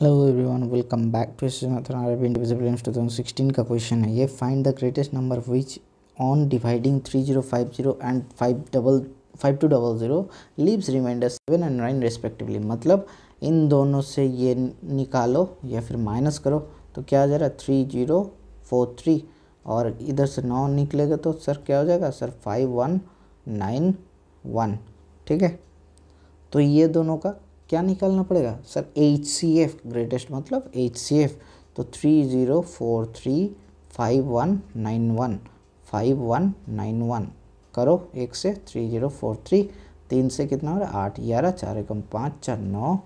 hello everyone welcome back to अरबी individual sixteen का question है ये find the greatest number which on dividing three zero five zero and five double five two double zero leaves remainder seven and nine respectively मतलब इन दोनों से ये निकालो या फिर माइनस करो तो क्या आ जा रहा है थ्री जीरो फोर थ्री और इधर से नौ निकलेगा तो सर क्या हो जाएगा sir five one nine one ठीक है तो ये दोनों का क्या निकालना पड़ेगा sir H C F greatest मतलब एच सी एफ तो three zero four three five one nine one five one nine one करो एक से थ्री ज़ीरो फोर थ्री तीन से कितना हो रहा है आठ ग्यारह चार एकम पाँच चार नौ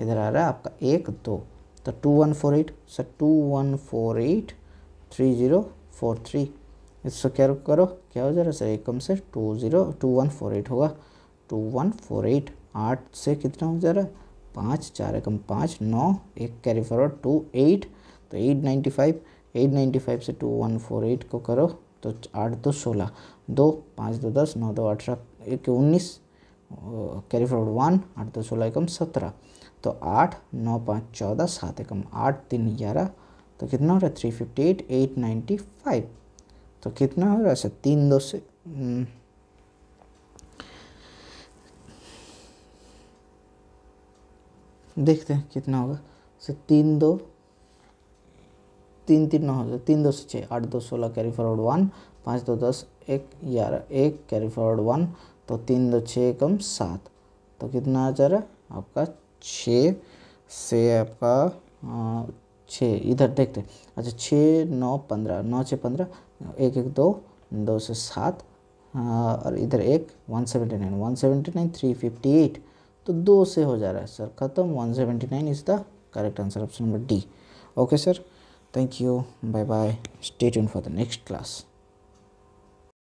इधर आ रहा है आपका एक दो तो two one four eight sir two one four eight three zero four three इसको क्या करो क्या हो जा रहा है सर एकम से two zero two one four eight होगा टू वन फोर एट आठ से कितना हो जा रहा है पाँच चार एकम पाँच नौ एक कैरी फॉरवर्ड टू एट तो eight ninety five eight ninety five से टू वन फोर एट को करो तो आठ दो सोलह दो पाँच दो दस नौ दो अठारह एक उन्नीस कैरी फॉरवर्ड वन आठ दो सोलह एकम सत्रह तो आठ नौ पाँच चौदह सात एकम आठ तीन ग्यारह तो कितना हो रहा है three fifty eight eight ninety five तो कितना हो रहा है सर तीन दो से हम्म, देखते हैं कितना होगा सर तीन दो तीन तीन नौ तीन दो से छः आठ दो सोलह कैरी फॉरवर्ड वन पाँच दो दस एक ग्यारह एक कैरी फॉरवर्ड वन तो तीन दो छः कम सात तो कितना आ जा रहा है आपका छः से आपका छः इधर देखते अच्छा छः नौ पंद्रह नौ छः पंद्रह एक एक दो दो से सात और इधर एक one seventy nine one seventy nine three fifty eight तो दो से हो जा रहा है सर ख़त्म one seventy nine is the correct answer option number D okay sir thank you bye bye stay tune for the next class